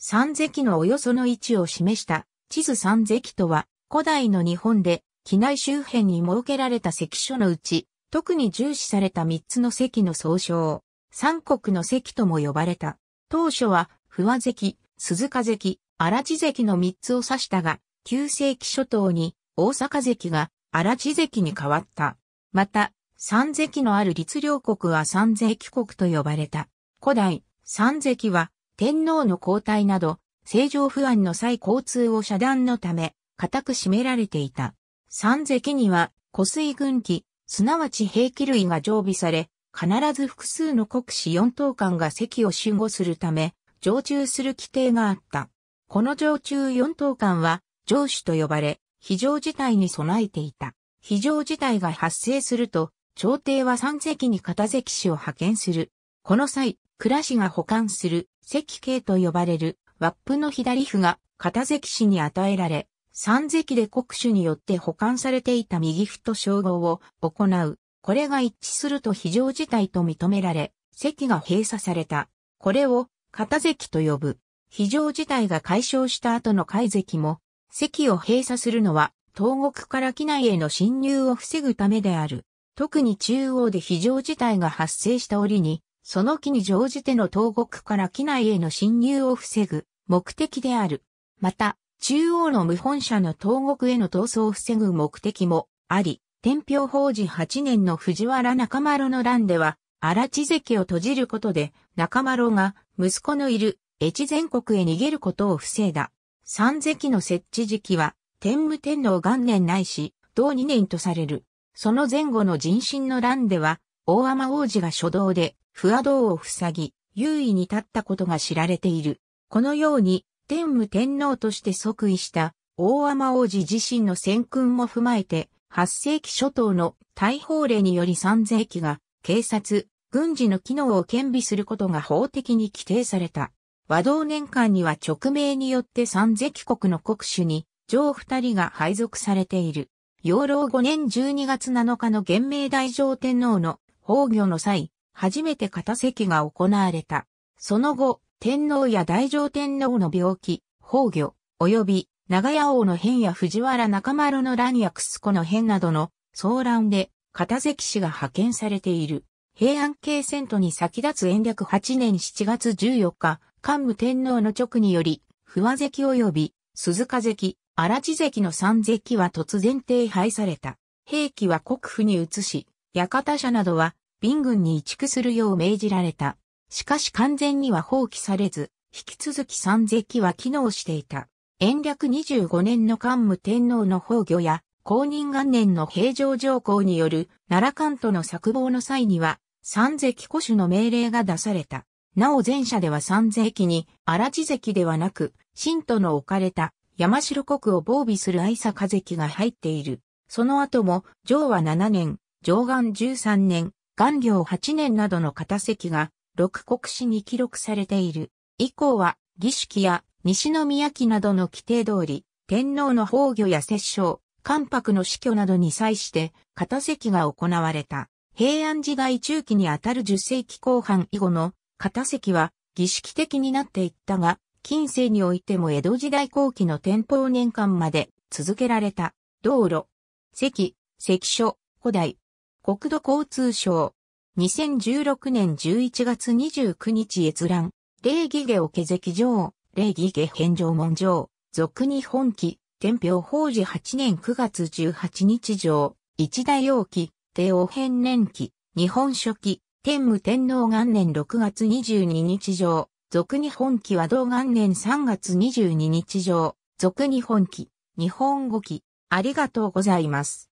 三関のおよその位置を示した地図三関とは、古代の日本で、機内周辺に設けられた関所のうち、特に重視された三つの関の総称、三国の関とも呼ばれた。当初は、不和関、鈴鹿関、荒地関の三つを指したが、旧世紀初頭に大阪関が荒地関に変わった。また、三関のある律令国は三関国と呼ばれた。古代、三関は天皇の交代など、正常不安の際交通を遮断のため、固く締められていた。三隻には、湖水軍機、すなわち兵器類が常備され、必ず複数の国士四等官が席を守護するため、常駐する規定があった。この常駐四等官は、常司と呼ばれ、非常事態に備えていた。非常事態が発生すると、朝廷は三隻に片関士を派遣する。この際、倉士が保管する関系と呼ばれるワップの左譜が片関市に与えられ、三関で国主によって保管されていた右譜と称号を行う。これが一致すると非常事態と認められ、関が閉鎖された。これを片関と呼ぶ。非常事態が解消した後の海関も、関を閉鎖するのは、東国から機内への侵入を防ぐためである。特に中央で非常事態が発生した折に、その機に乗じての東国から機内への侵入を防ぐ目的である。また、中央の無本社の東国への闘争を防ぐ目的もあり、天平法治8年の藤原中丸の乱では、荒地関を閉じることで、中丸が息子のいる越前国へ逃げることを防いだ。三関の設置時期は、天武天皇元年ないし、同2年とされる。その前後の人心の乱では、大天王子が初動で不和道を塞ぎ、優位に立ったことが知られている。このように、天武天皇として即位した大天王子自身の先訓も踏まえて、8世紀初頭の大法令により三世紀が警察、軍事の機能を兼備することが法的に規定された。和道年間には直命によって三世紀国の国主に、上二人が配属されている。養老五年12月7日の元明大上天皇の崩御の際、初めて片席が行われた。その後、天皇や大乗天皇の病気、崩御、及び長屋王の変や藤原中丸の乱や楠子の変などの騒乱で片関氏が派遣されている。平安京遷都に先立つ延暦8年7月14日、桓武天皇の直により、不和関及び鈴鹿関、荒地関の三関は突然停廃された。兵器は国府に移し、館舎などは瓶群に移築するよう命じられた。しかし完全には放棄されず、引き続き三隻は機能していた。延暦25年の桓武天皇の崩御や、公認元年の平城上皇による奈良関との作望の際には、三隻古種の命令が出された。なお前者では三隻に、荒地関ではなく、神都の置かれた山城国を防備する愛坂関が入っている。その後も、上和7年、上岸13年、元領8年などの片席が、六国史に記録されている。以降は、儀式や西宮記などの規定通り、天皇の崩御や摂政、関白の死去などに際して、片席が行われた。平安時代中期にあたる10世紀後半以後の片席は儀式的になっていったが、近世においても江戸時代後期の天保年間まで続けられた。道路、席、席書、古代、国土交通省。2016年11月29日閲覧。礼儀下を毛き上、礼儀下返上門上、俗に本記、天平法事8年9月18日上、一大王記、帝王変年記、日本書記、天武天皇元年6月22日上、俗に本記は同元年3月22日上、俗に本記、日本語記、ありがとうございます。